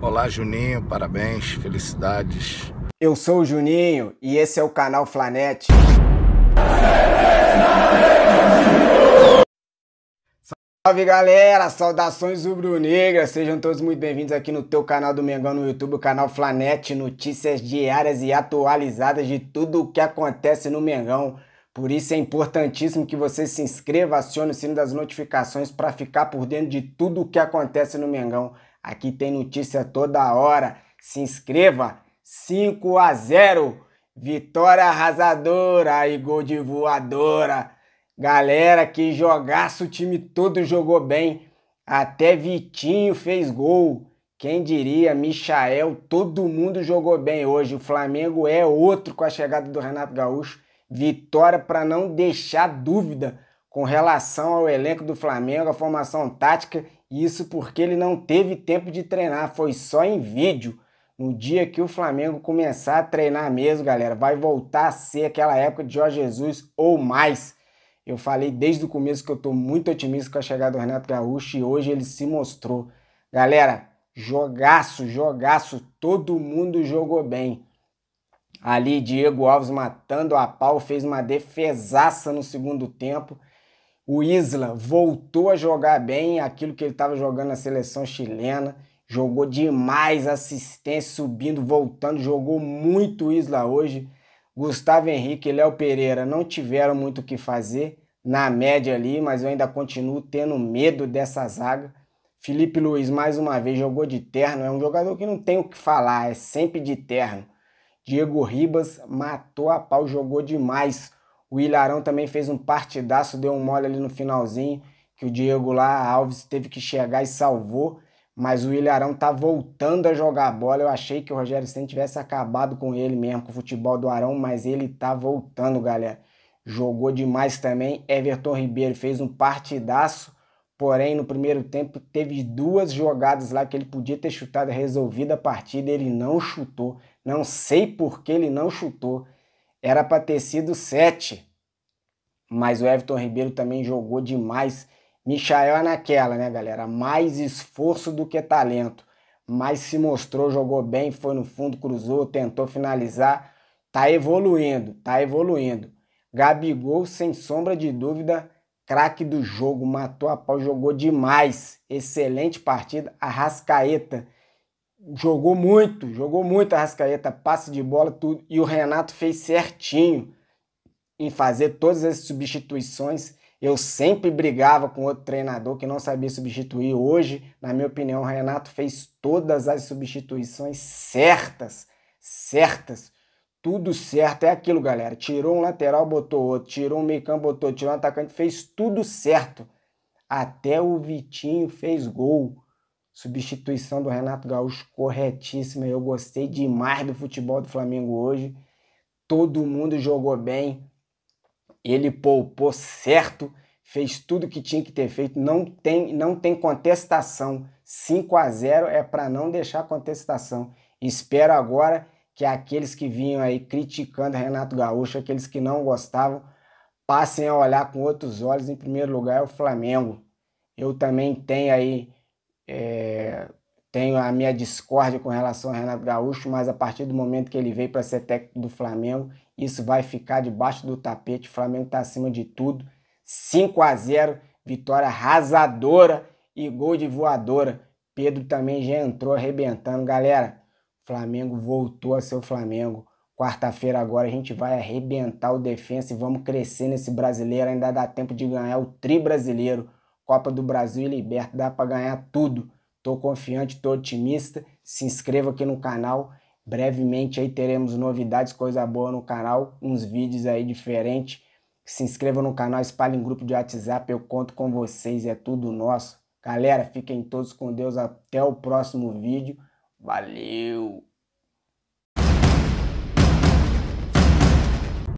Olá, Juninho, parabéns, felicidades. Eu sou o Juninho e esse é o canal Flanet. Salve galera, saudações rubro negra sejam todos muito bem-vindos aqui no teu canal do Mengão no YouTube, o canal Flanet, notícias diárias e atualizadas de tudo o que acontece no Mengão. Por isso é importantíssimo que você se inscreva, acione o sino das notificações para ficar por dentro de tudo o que acontece no Mengão. Aqui tem notícia toda hora. Se inscreva. 5 a 0. Vitória arrasadora e gol de voadora. Galera, que jogaço, o time todo jogou bem. Até Vitinho fez gol. Quem diria, Michael, todo mundo jogou bem hoje. O Flamengo é outro com a chegada do Renato Gaúcho. Vitória para não deixar dúvida com relação ao elenco do Flamengo, a formação tática isso porque ele não teve tempo de treinar, foi só em vídeo. No dia que o Flamengo começar a treinar mesmo, galera, vai voltar a ser aquela época de Jorge Jesus ou mais. Eu falei desde o começo que eu estou muito otimista com a chegada do Renato Gaúcho e hoje ele se mostrou. Galera, jogaço, jogaço, todo mundo jogou bem. Ali, Diego Alves matando a pau, fez uma defesaça no segundo tempo. O Isla voltou a jogar bem aquilo que ele estava jogando na seleção chilena. Jogou demais, assistência subindo, voltando, jogou muito Isla hoje. Gustavo Henrique e Léo Pereira não tiveram muito o que fazer na média ali, mas eu ainda continuo tendo medo dessa zaga. Felipe Luiz, mais uma vez, jogou de terno. É um jogador que não tem o que falar, é sempre de terno. Diego Ribas matou a pau, jogou demais. O Ilharão também fez um partidaço, deu um mole ali no finalzinho, que o Diego lá, Alves, teve que chegar e salvou. Mas o Ilharão tá voltando a jogar bola. Eu achei que o Rogério Senna tivesse acabado com ele mesmo, com o futebol do Arão, mas ele tá voltando, galera. Jogou demais também. Everton Ribeiro fez um partidaço, porém no primeiro tempo teve duas jogadas lá que ele podia ter chutado, resolvido a partida. Ele não chutou. Não sei por que ele não chutou. Era para ter sido 7. Mas o Everton Ribeiro também jogou demais. Michael é naquela, né, galera? Mais esforço do que talento. Mas se mostrou, jogou bem, foi no fundo, cruzou, tentou finalizar. Tá evoluindo, tá evoluindo. Gabigol, sem sombra de dúvida, craque do jogo, matou a pau, jogou demais. Excelente partida. Arrascaeta jogou muito, jogou muito a Rascaeta, passe de bola, tudo. E o Renato fez certinho em fazer todas as substituições. Eu sempre brigava com outro treinador que não sabia substituir. Hoje, na minha opinião, o Renato fez todas as substituições certas, certas. Tudo certo, é aquilo, galera. Tirou um lateral, botou outro. Tirou um meio-campo, botou outro. Tirou um atacante, fez tudo certo. Até o Vitinho fez gol. Substituição do Renato Gaúcho corretíssima. Eu gostei demais do futebol do Flamengo hoje. Todo mundo jogou bem. Ele poupou certo, fez tudo que tinha que ter feito. Não tem, não tem contestação. 5 a 0 é para não deixar contestação. Espero agora que aqueles que vinham aí criticando Renato Gaúcho, aqueles que não gostavam, passem a olhar com outros olhos. Em primeiro lugar, é o Flamengo. Eu também tenho aí é, tenho a minha discórdia com relação ao Renato Gaúcho, mas a partir do momento que ele veio para ser técnico do Flamengo, isso vai ficar debaixo do tapete. O Flamengo está acima de tudo. 5 a 0 vitória arrasadora e gol de voadora. Pedro também já entrou arrebentando. Galera, Flamengo voltou a ser o Flamengo. Quarta-feira agora a gente vai arrebentar o defensa e vamos crescer nesse brasileiro. Ainda dá tempo de ganhar o tri brasileiro. Copa do Brasil e Liberta, dá para ganhar tudo. Tô confiante, tô otimista. Se inscreva aqui no canal. Brevemente aí teremos novidades, coisa boa no canal, uns vídeos aí diferentes. Se inscreva no canal, espalhe em grupo de WhatsApp, eu conto com vocês, é tudo nosso. Galera, fiquem todos com Deus, até o próximo vídeo. Valeu!